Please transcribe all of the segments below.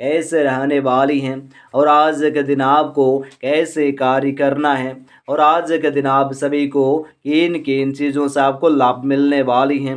कैसे रहने वाली हैं और आज के दिन आपको कैसे कार्य करना है और आज के दिन आप सभी को किन किन चीज़ों से आपको लाभ मिलने वाली हैं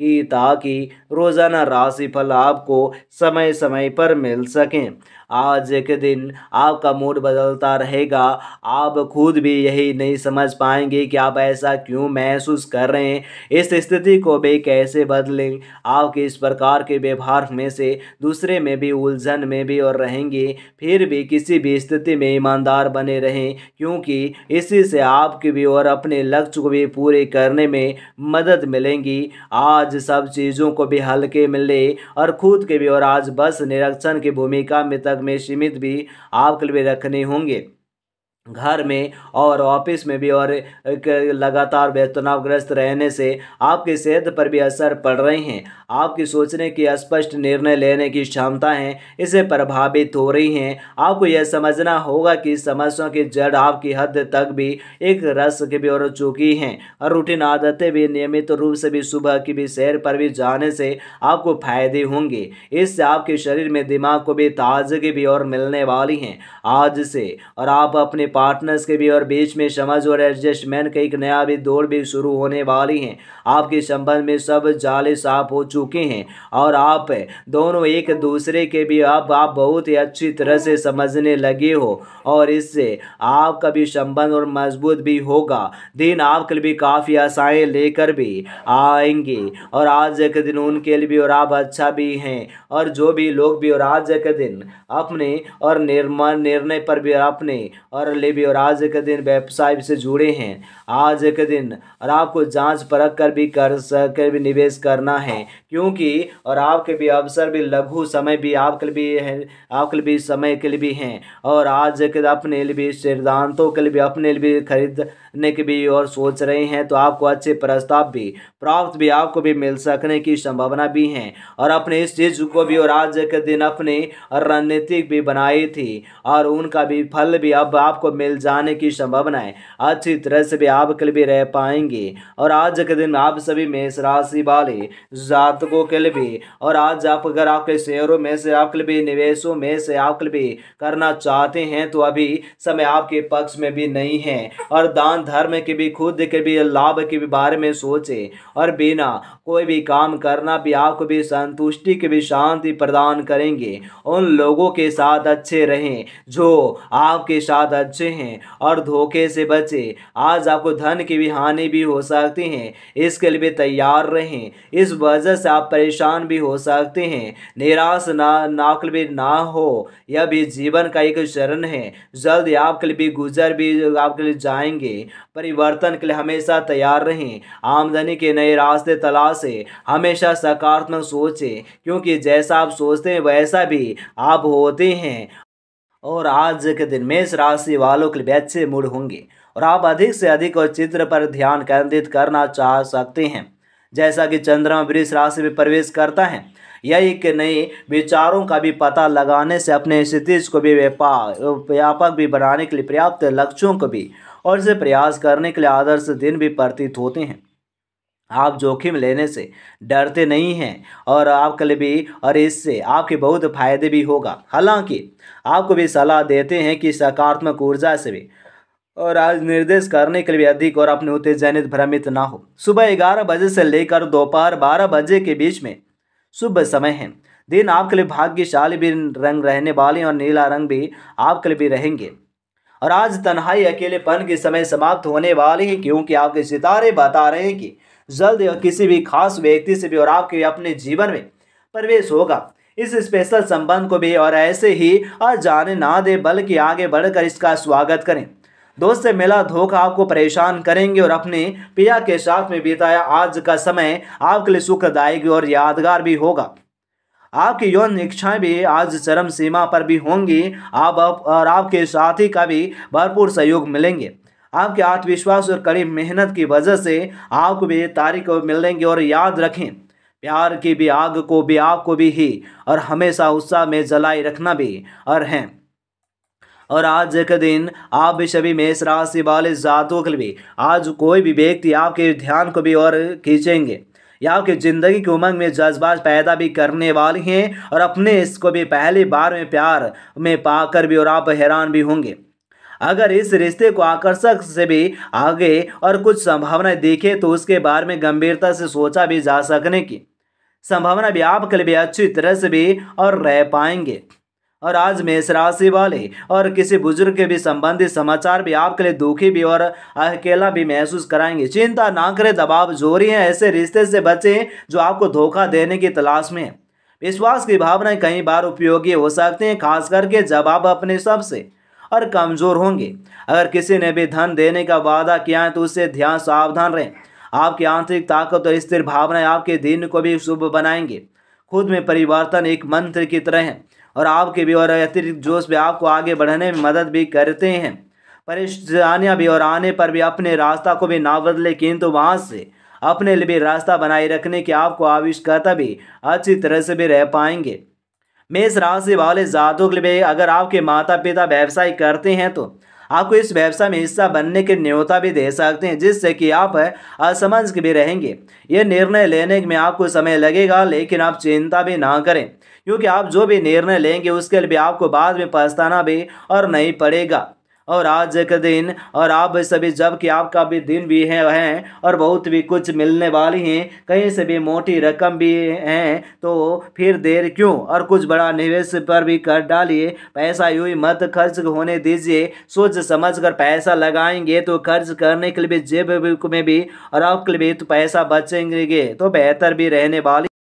कि ताकि रोज़ाना राशि फल आपको समय समय पर मिल सकें आज के दिन आपका मूड बदलता रहेगा आप खुद भी यही नहीं समझ पाएंगे कि आप ऐसा क्यों महसूस कर रहे हैं इस स्थिति को भी कैसे बदलें आपके इस प्रकार के व्यवहार में से दूसरे में भी उलझन में भी और रहेंगे फिर भी किसी भी स्थिति में ईमानदार बने रहें क्योंकि इसी से आपके भी और अपने लक्ष्य को भी पूरे करने में मदद मिलेंगी आज सब चीज़ों को भी हल्के मिले और खुद के भी और आज बस निरीक्षण की भूमिका में तक में सीमित भी आपके लिए रखने होंगे घर में और ऑफिस में भी और लगातार तनावग्रस्त रहने से आपकी सेहत पर भी असर पड़ रहे हैं आपकी सोचने की स्पष्ट निर्णय लेने की क्षमता है इसे प्रभावित हो रही हैं आपको यह समझना होगा कि समस्याओं की जड़ आपकी हद तक भी एक रस के भी और चुकी हैं और रूटीन आदतें भी नियमित रूप से भी सुबह की भी सैर पर भी जाने से आपको फायदे होंगे इससे आपके शरीर में दिमाग को भी ताजगी भी और मिलने वाली हैं आज से और आप अपने पार्टनर्स के भी और बीच में समझ और एडजस्टमेंट का एक नया भी दौर भी शुरू होने वाली है आपके संबंध में सब जाले साफ हो चुके हैं और आप दोनों एक दूसरे के भी अब आप बहुत ही अच्छी तरह से समझने लगे हो और इससे आपका भी संबंध और मजबूत भी होगा दिन आपके लिए भी काफ़ी आशाएँ लेकर भी आएंगे और आज के दिन उनके लिए भी और आप अच्छा भी हैं और जो भी लोग भी और आज के दिन अपने और निर्माण निर्णय पर भी अपने और पहले भी और आज के दिन व्यवसाय से जुड़े हैं आज के दिन और आपको जांच परख कर भी कर कर भी निवेश करना है क्योंकि और आपके भी अवसर भी लघु समय भी आपके लिए भी है आपके लिए भी समय के लिए भी हैं और आज के अपने लिए भी सिद्धांतों के लिए भी अपने लिए भी खरीदने के भी और सोच रहे हैं तो आपको अच्छे प्रस्ताव भी प्राप्त भी आपको भी मिल सकने की संभावना भी है और अपने इस चीज़ को भी और आज के दिन अपने रणनीतिक भी बनाई थी और उनका भी फल भी अब आपको मिल जाने की संभावना अच्छी तरह से भी आप कल लिए रह पाएंगे और आज के दिन आप सभी मेष राशि वाले जातकों के लिए भी और आज आप अगर आपके शेयरों में से आपके लिए निवेशों में से आपके लिए करना चाहते हैं तो अभी समय आपके पक्ष में भी नहीं है और दान धर्म के भी खुद के भी लाभ के भी बारे में सोचे और बिना कोई भी काम करना भी आपको भी संतुष्टि के भी शांति प्रदान करेंगे उन लोगों के साथ अच्छे रहें जो आपके साथ अच्छे बच्चे हैं और धोखे से बचे आज आपको धन की भी हानि भी हो सकती है इसके लिए भी तैयार रहें इस वजह से आप परेशान भी हो सकते हैं निराश ना नाकल भी ना हो यह भी जीवन का एक चरण है जल्द आपके लिए भी गुजर भी आपके लिए जाएंगे परिवर्तन के लिए हमेशा तैयार रहें आमदनी के नए रास्ते तलाशें हमेशा सकारात्मक सोचें क्योंकि जैसा आप सोचते हैं वैसा भी आप होते हैं और आज के दिन मेष राशि वालों के लिए अच्छे मूड होंगे और आप अधिक से अधिक और चित्र पर ध्यान केंद्रित करना चाह सकते हैं जैसा कि चंद्रमा वृष राशि में प्रवेश करता है यह एक नए विचारों का भी पता लगाने से अपने स्थिति को भी व्यापक व्यापक भी बनाने के लिए पर्याप्त लक्ष्यों को भी और इसे प्रयास करने के लिए आदर्श दिन भी प्रतीत होते हैं आप जोखिम लेने से डरते नहीं हैं और आपके लिए भी और इससे आपके बहुत फायदे भी होगा हालांकि आपको भी सलाह देते हैं कि सकारात्मक ऊर्जा से भी और आज निर्देश करने के लिए अधिक और अपने उत्तेजनित भ्रमित ना हो सुबह ग्यारह बजे से लेकर दोपहर बारह बजे के बीच में शुभ समय है दिन आपके लिए भाग्यशाली भी रंग रहने वाले और नीला रंग भी आपके लिए भी रहेंगे और आज तन्हाई अकेलेपन के समय समाप्त होने वाले हैं क्योंकि आपके सितारे बता रहे हैं कि जल्द किसी भी खास व्यक्ति से भी और आपके अपने जीवन में प्रवेश होगा इस स्पेशल संबंध को भी और ऐसे ही अजाने ना दे बल्कि आगे बढ़कर इसका स्वागत करें दोस्त से मिला धोखा आपको परेशान करेंगे और अपने पिया के साथ में बिताया आज का समय आपके लिए सुखदायक और यादगार भी होगा आपकी यौन इच्छाएं भी आज चरम सीमा पर भी होंगी आप और आपके साथी का भी भरपूर सहयोग मिलेंगे आपके आत्मविश्वास और कड़ी मेहनत की वजह से आपको भी तारीख मिलेंगे और याद रखें प्यार की भी आग को भी आपको भी ही और हमेशा उत्साह में जलाए रखना भी और हैं और आज एक दिन आप भी सभी मेष राशि वाले जातों के भी आज कोई भी व्यक्ति आपके ध्यान को भी और खींचेंगे या आपके ज़िंदगी की उमंग में जज्बात पैदा भी करने वाले हैं और अपने इसको भी पहली बार में प्यार में पाकर भी और आप हैरान भी होंगे अगर इस रिश्ते को आकर्षक से भी आगे और कुछ संभावनाएं देखे तो उसके बारे में गंभीरता से सोचा भी जा सकने की संभावना भी आपके लिए भी अच्छी तरह से भी और रह पाएंगे और आज मेष राशि वाले और किसी बुजुर्ग के भी संबंधित समाचार भी आपके लिए दुखी भी और अकेला भी महसूस कराएंगे चिंता ना करें दबाव जोरी है ऐसे रिश्ते से बचें जो आपको धोखा देने की तलाश में विश्वास की भावनाएं कई बार उपयोगी हो सकती हैं खास करके जब आप अपने सबसे और कमजोर होंगे अगर किसी ने भी धन देने का वादा किया है तो उससे ध्यान सावधान रहें आपकी आंतरिक ताकत और स्थिर भावनाएं आपके दिन को भी शुभ बनाएंगे खुद में परिवर्तन एक मंत्र की तरह है और आपके भी और अतिरिक्त जोश भी आपको आगे बढ़ने में मदद भी करते हैं परेशानियाँ भी और आने पर भी अपने रास्ता को भी ना बदले किंतु वहाँ से अपने लिए भी रास्ता बनाए रखने की आपको आविष्कारता भी अच्छी तरह से भी रह पाएंगे मेष राशि वाले जातों के लिए अगर आपके माता पिता व्यवसाय करते हैं तो आपको इस व्यवसाय में हिस्सा बनने की न्योता भी दे सकते हैं जिससे कि आप असमंज भी रहेंगे ये निर्णय लेने में आपको समय लगेगा लेकिन आप चिंता भी ना करें क्योंकि आप जो भी निर्णय लेंगे उसके लिए भी आपको बाद में पछताना भी और नहीं पड़ेगा और आज एक दिन और आप सभी जबकि आपका भी दिन भी है हैं और बहुत भी कुछ मिलने वाली हैं कहीं से भी मोटी रकम भी हैं तो फिर देर क्यों और कुछ बड़ा निवेश पर भी कर डालिए पैसा यूं ही मत खर्च होने दीजिए सोच समझ कर पैसा लगाएंगे तो खर्च करने के लिए जेब में भी और आपके लिए भी तो पैसा बचेंगे तो बेहतर भी रहने वाली